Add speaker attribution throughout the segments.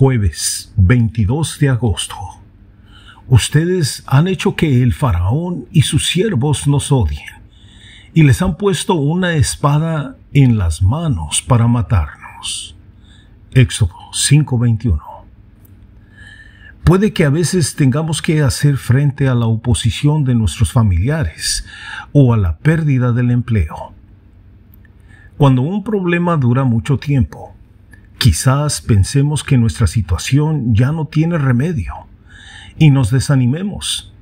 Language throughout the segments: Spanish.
Speaker 1: jueves 22 de agosto. Ustedes han hecho que el faraón y sus siervos nos odien, y les han puesto una espada en las manos para matarnos. Éxodo 5:21. Puede que a veces tengamos que hacer frente a la oposición de nuestros familiares o a la pérdida del empleo. Cuando un problema dura mucho tiempo, Quizás pensemos que nuestra situación ya no tiene remedio y nos desanimemos.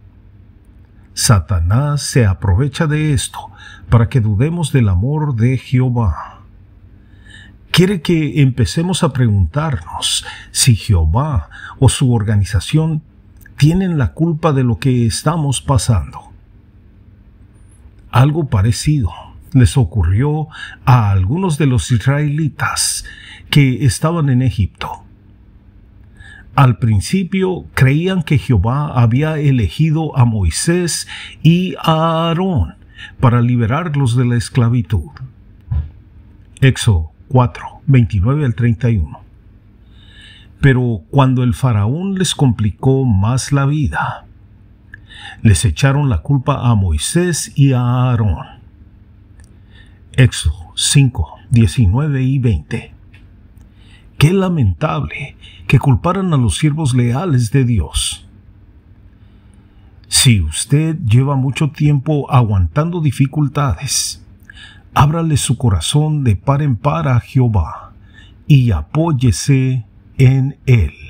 Speaker 1: Satanás se aprovecha de esto para que dudemos del amor de Jehová. Quiere que empecemos a preguntarnos si Jehová o su organización tienen la culpa de lo que estamos pasando. Algo parecido les ocurrió a algunos de los israelitas que estaban en Egipto. Al principio creían que Jehová había elegido a Moisés y a Aarón para liberarlos de la esclavitud. Éxodo 4, 29 al 31. Pero cuando el faraón les complicó más la vida, les echaron la culpa a Moisés y a Aarón Éxodo 5, 19 y 20. Qué lamentable que culparan a los siervos leales de Dios. Si usted lleva mucho tiempo aguantando dificultades, ábrale su corazón de par en par a Jehová y apóyese en él.